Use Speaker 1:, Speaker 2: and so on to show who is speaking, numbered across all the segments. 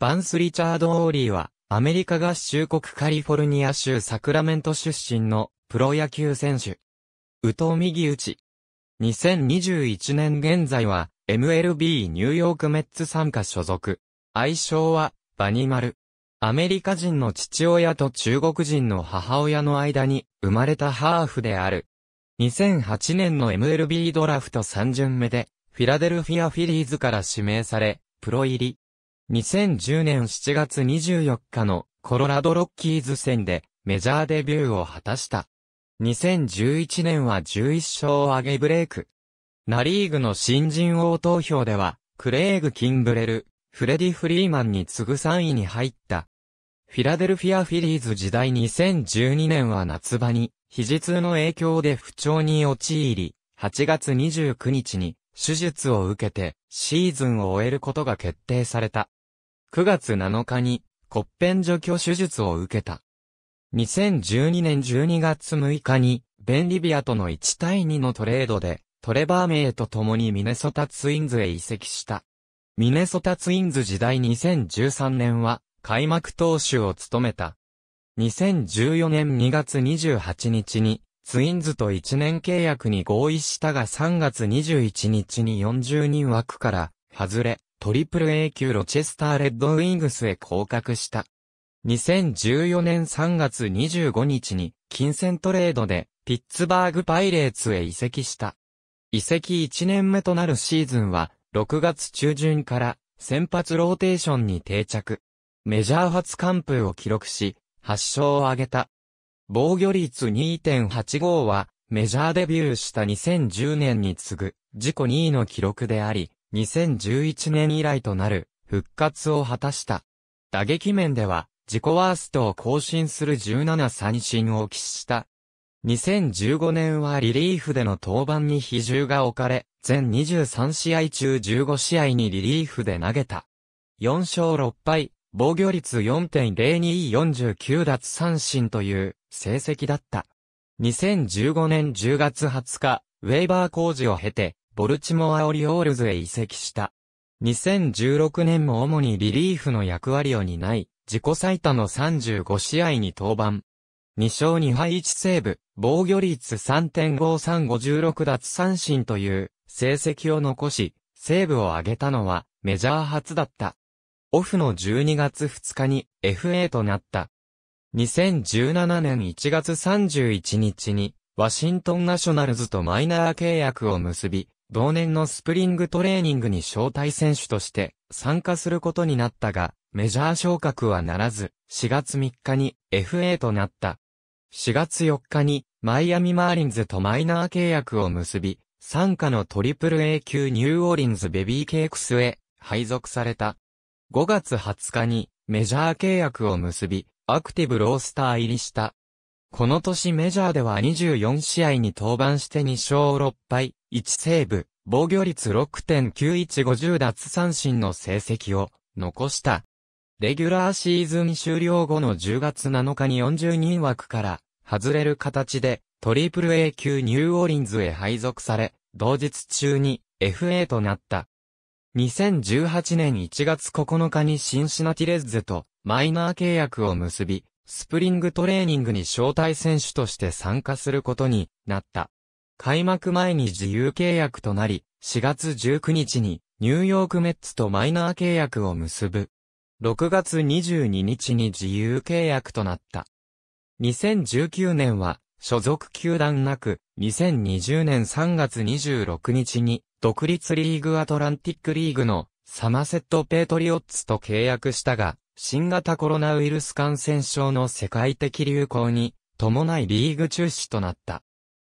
Speaker 1: バンス・リチャード・オーリーは、アメリカ合衆国カリフォルニア州サクラメント出身のプロ野球選手。宇藤右打ち。2021年現在は MLB ニューヨークメッツ参加所属。愛称はバニマル。アメリカ人の父親と中国人の母親の間に生まれたハーフである。2008年の MLB ドラフト3巡目でフィラデルフィアフィリーズから指名され、プロ入り。2010年7月24日のコロラドロッキーズ戦でメジャーデビューを果たした。2011年は11勝を挙げブレイク。ナリーグの新人王投票では、クレイグ・キンブレル、フレディ・フリーマンに次ぐ3位に入った。フィラデルフィア・フィリーズ時代2012年は夏場に、肘痛の影響で不調に陥り、8月29日に手術を受けてシーズンを終えることが決定された。9月7日に、骨片除去手術を受けた。2012年12月6日に、ベンリビアとの1対2のトレードで、トレバーメイと共にミネソタツインズへ移籍した。ミネソタツインズ時代2013年は、開幕投手を務めた。2014年2月28日に、ツインズと1年契約に合意したが3月21日に40人枠から、外れ、トリプル A 級ロチェスターレッドウィングスへ降格した。2014年3月25日に金銭トレードでピッツバーグパイレーツへ移籍した。移籍1年目となるシーズンは6月中旬から先発ローテーションに定着。メジャー初完封を記録し、8勝を挙げた。防御率2.85はメジャーデビューした2010年に次ぐ自己2位の記録であり、2011年以来となる復活を果たした。打撃面では自己ワーストを更新する17三振を喫した。2015年はリリーフでの登板に比重が置かれ、全23試合中15試合にリリーフで投げた。4勝6敗、防御率4.0249奪三振という成績だった。2015年10月20日、ウェイバー工事を経て、ボルチモアオリオールズへ移籍した。2016年も主にリリーフの役割を担い、自己最多の35試合に登板。2勝2敗1セーブ、防御率3.5356奪三振という成績を残し、セーブを上げたのはメジャー初だった。オフの12月2日に FA となった。2017年1月31日にワシントンナショナルズとマイナー契約を結び、同年のスプリングトレーニングに招待選手として参加することになったが、メジャー昇格はならず、4月3日に FA となった。4月4日にマイアミマーリンズとマイナー契約を結び、参加のトリプル A 級ニューオーリンズベビーケークスへ配属された。5月20日にメジャー契約を結び、アクティブロースター入りした。この年メジャーでは24試合に登板して2勝6敗、1セーブ、防御率6.9150奪三振の成績を残した。レギュラーシーズン終了後の10月7日に40人枠から外れる形でトリプル A 級ニューオーリンズへ配属され、同日中に FA となった。2018年1月9日にシンシナティレッズとマイナー契約を結び、スプリングトレーニングに招待選手として参加することになった。開幕前に自由契約となり、4月19日にニューヨークメッツとマイナー契約を結ぶ。6月22日に自由契約となった。2019年は所属球団なく、2020年3月26日に独立リーグアトランティックリーグのサマセット・ペートリオッツと契約したが、新型コロナウイルス感染症の世界的流行に伴いリーグ中止となった。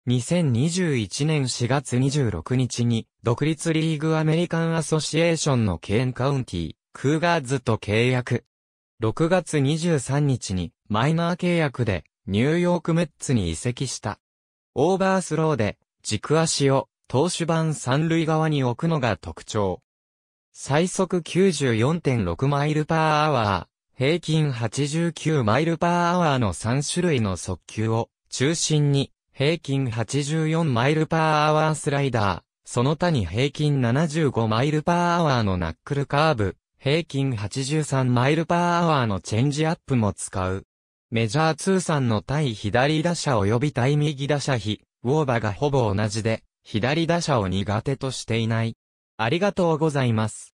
Speaker 1: 2021年4月26日に独立リーグアメリカンアソシエーションのケーンカウンティ、クーガーズと契約。6月23日にマイナー契約でニューヨークメッツに移籍した。オーバースローで軸足を投手版三塁側に置くのが特徴。最速94.6マイルパーアワー、平均89マイルパーアワーの3種類の速球を中心に、平均84マイルパーアワースライダー、その他に平均75マイルパーアワーのナックルカーブ、平均83マイルパーアワーのチェンジアップも使う。メジャー通算の対左打者及び対右打者比、ウォーバがほぼ同じで、左打者を苦手としていない。ありがとうございます。